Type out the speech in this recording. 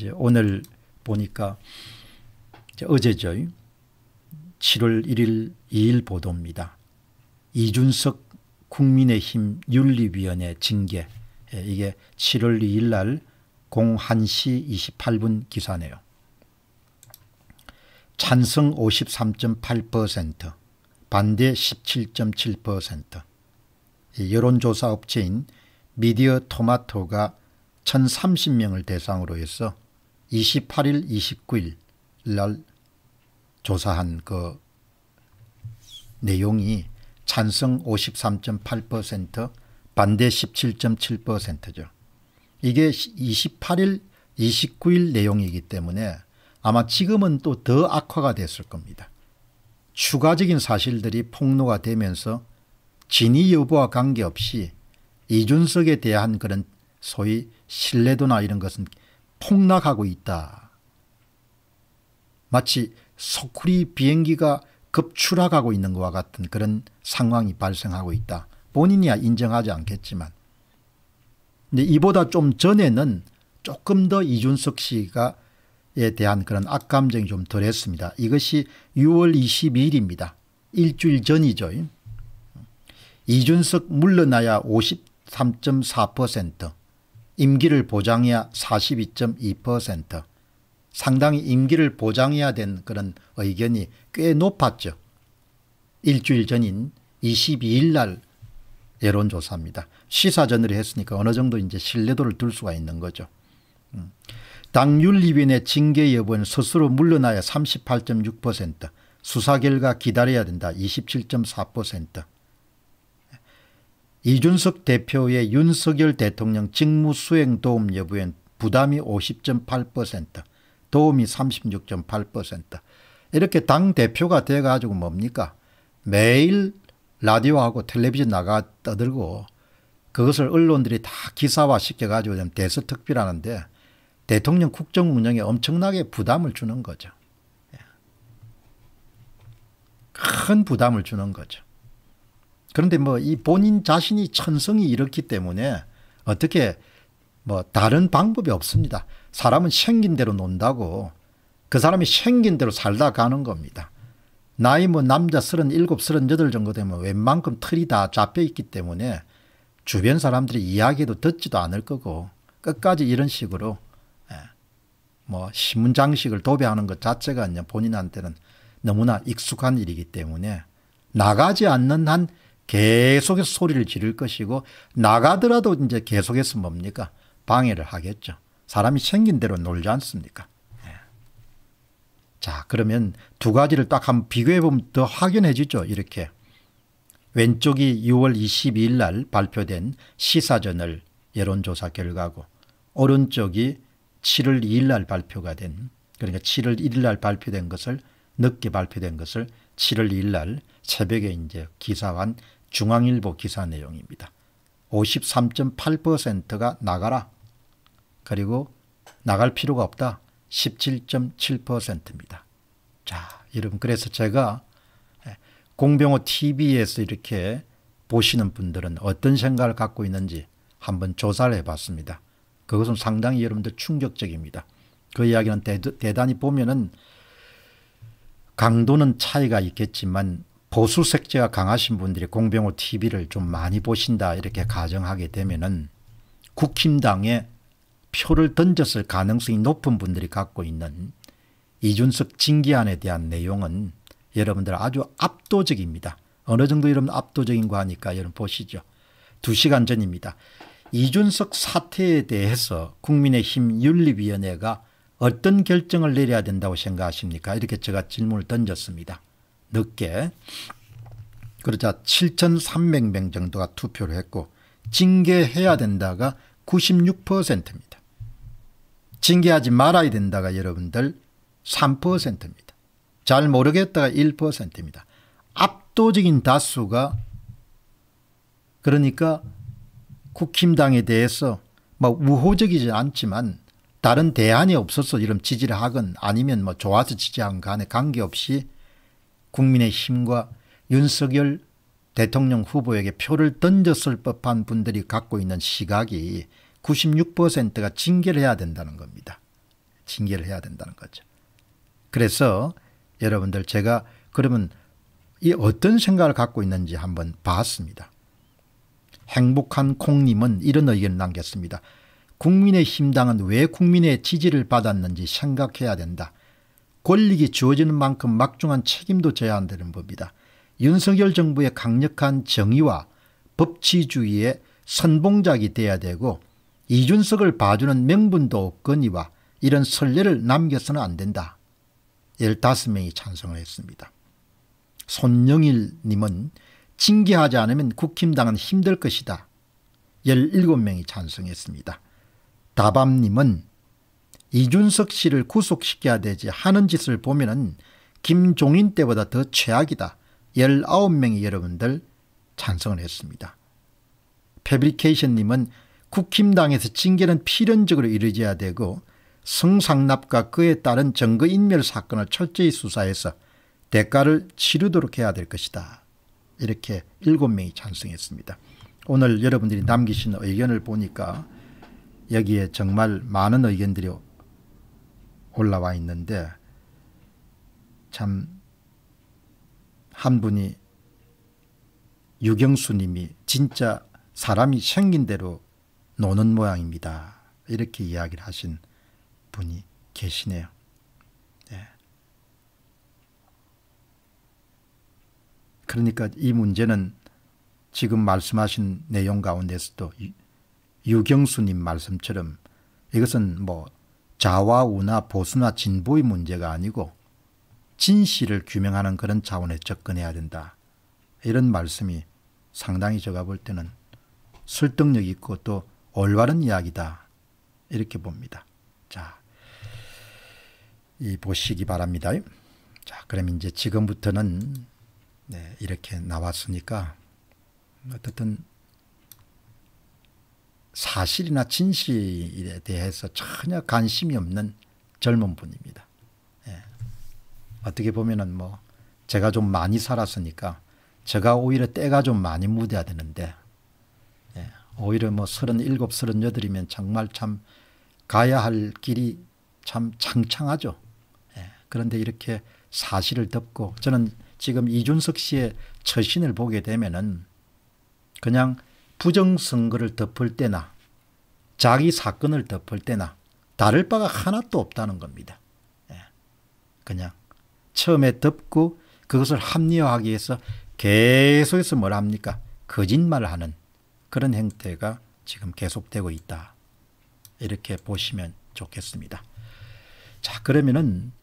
이제 오늘 보니까 이제 어제죠. 7월 1일 2일 보도입니다. 이준석 국민의힘 윤리위원회 징계 예, 이게 7월 2일 날 01시 28분 기사네요. 찬성 53.8% 반대 17.7% 여론조사 업체인 미디어 토마토가 1,030명을 대상으로 해서 28일, 29일 날 조사한 그 내용이 찬성 53.8% 반대 17.7%죠. 이게 28일, 29일 내용이기 때문에 아마 지금은 또 더 악화가 됐을 겁니다. 추가적인 사실들이 폭로가 되면서 진위 여부와 관계없이 이준석에 대한 그런 소위 신뢰도나 이런 것은 폭락하고 있다. 마치 소쿠리 비행기가 급추락하고 있는 것과 같은 그런 상황이 발생하고 있다. 본인이야 인정하지 않겠지만. 근데 이보다 좀 전에는 조금 더 이준석 씨가 에 대한 그런 악감정이 좀 덜했습니다. 이것이 6월 22일입니다. 일주일 전이죠. 이준석 물러나야 53.4%, 임기를 보장해야 42.2%, 상당히 임기를 보장해야 된 그런 의견이 꽤 높았죠. 일주일 전인 22일 날 여론조사입니다. 시사전을 했으니까 어느 정도 이제 신뢰도를 둘 수가 있는 거죠. 음. 당윤리위원회 징계 여부는 스스로 물러나야 38.6%, 수사 결과 기다려야 된다 27.4%, 이준석 대표의 윤석열 대통령 직무수행 도움 여부엔 부담이 50.8%, 도움이 36.8%. 이렇게 당대표가 돼가지고 뭡니까? 매일 라디오하고 텔레비전 나가 떠들고 그것을 언론들이 다 기사화 시켜가지고 대서특필하는데 대통령 국정 운영에 엄청나게 부담을 주는 거죠. 예. 큰 부담을 주는 거죠. 그런데 뭐 이 본인 자신이 천성이 이렇기 때문에 어떻게 뭐 다른 방법이 없습니다. 사람은 생긴 대로 논다고 그 사람이 생긴 대로 살다 가는 겁니다. 나이 뭐 남자 37, 38 정도 되면 웬만큼 틀이 다 잡혀 있기 때문에 주변 사람들이 이야기도 듣지도 않을 거고 끝까지 이런 식으로 예, 뭐 신문 장식을 도배하는 것 자체가 본인한테는 너무나 익숙한 일이기 때문에 나가지 않는 한 계속해서 소리를 지를 것이고 나가더라도 이제 계속해서 뭡니까? 방해를 하겠죠. 사람이 생긴 대로 놀지 않습니까? 예. 자, 그러면 두 가지를 딱 한번 비교해 보면 더 확연해지죠. 이렇게. 왼쪽이 6월 22일 날 발표된 시사저널 여론조사 결과고 오른쪽이 7월 2일 날 발표가 된 그러니까 7월 1일 날 발표된 것을 늦게 발표된 것을 7월 2일 날 새벽에 이제 기사한 중앙일보 기사 내용입니다. 53.8%가 나가라. 그리고 나갈 필요가 없다. 17.7%입니다. 자, 여러분 그래서 제가 예, 공병호 TV에서 이렇게 보시는 분들은 어떤 생각을 갖고 있는지 한번 조사를 해봤습니다. 그것은 상당히 여러분들 충격적입니다. 그 이야기는 대, 대단히 보면은 강도는 차이가 있겠지만 보수 색채가 강하신 분들이 공병호 TV를 좀 많이 보신다 이렇게 가정하게 되면은 국힘당에 표를 던졌을 가능성이 높은 분들이 갖고 있는 이준석 징계안에 대한 내용은 여러분들 아주 압도적입니다. 어느 정도 여러분 압도적인 거 하니까 여러분 보시죠. 2시간 전입니다. 이준석 사태에 대해서 국민의힘 윤리위원회가 어떤 결정을 내려야 된다고 생각하십니까? 이렇게 제가 질문을 던졌습니다. 늦게 그러자 7,300명 정도가 투표를 했고 징계해야 된다가 96%입니다. 징계하지 말아야 된다가 여러분들 3%입니다. 잘 모르겠다가 1%입니다. 압도적인 다수가 그러니까 국힘당에 대해서 뭐 우호적이지 않지만 다른 대안이 없어서 이런 지지를 하건 아니면 뭐 좋아서 지지한 간에 관계없이 국민의힘과 윤석열 대통령 후보에게 표를 던졌을 법한 분들이 갖고 있는 시각이 96%가 징계를 해야 된다는 겁니다. 징계를 해야 된다는 거죠. 그래서 여러분들 제가 그러면 이 어떤 생각을 갖고 있는지 한번 봤습니다. 행복한 콩님은 이런 의견을 남겼습니다. 국민의힘당은 왜 국민의 지지를 받았는지 생각해야 된다. 권력이 주어지는 만큼 막중한 책임도 져야 한다는 겁니다. 윤석열 정부의 강력한 정의와 법치주의의 선봉작이 돼야 되고 이준석을 봐주는 명분도 없거니와 이런 선례를 남겨서는 안 된다. 15명이 찬성을 했습니다. 손영일님은 징계하지 않으면 국힘당은 힘들 것이다. 17명이 찬성했습니다. 다밤님은 이준석 씨를 구속시켜야 되지 하는 짓을 보면은 김종인 때보다 더 최악이다. 1 9명의 여러분들 찬성을 했습니다. 패브리케이션님은 국힘당에서 징계는 필연적으로 이루어져야 되고 성상납과 그에 따른 증거인멸 사건을 철저히 수사해서 대가를 치르도록 해야 될 것이다. 이렇게 7명이 찬성했습니다. 오늘 여러분들이 남기신 의견을 보니까 여기에 정말 많은 의견들이 올라와 있는데 참 한 분이 유경수님이 진짜 사람이 생긴 대로 노는 모양입니다. 이렇게 이야기를 하신 분이 계시네요. 네. 그러니까 이 문제는 지금 말씀하신 내용 가운데서도 유경수님 말씀처럼 이것은 뭐 좌와 우나 보수나 진보의 문제가 아니고 진실을 규명하는 그런 자원에 접근해야 된다. 이런 말씀이 상당히 제가 볼 때는 설득력 있고 또 올바른 이야기다. 이렇게 봅니다. 자, 이 보시기 바랍니다. 자, 그럼 이제 지금부터는 네, 이렇게 나왔으니까 어쨌든 사실이나 진실에 대해서 전혀 관심이 없는 젊은 분입니다. 예. 어떻게 보면은 뭐 제가 좀 많이 살았으니까 제가 오히려 때가 좀 많이 묻어야 되는데 예. 오히려 뭐 37, 38이면 정말 참 가야 할 길이 참 창창하죠. 예. 그런데 이렇게 사실을 덮고 저는 지금 이준석 씨의 처신을 보게 되면은 그냥 부정선거를 덮을 때나 자기 사건을 덮을 때나 다를 바가 하나도 없다는 겁니다. 예. 그냥 처음에 덮고 그것을 합리화하기 위해서 계속해서 뭘 합니까? 거짓말하는 을 그런 행태가 지금 계속되고 있다. 이렇게 보시면 좋겠습니다. 자 그러면은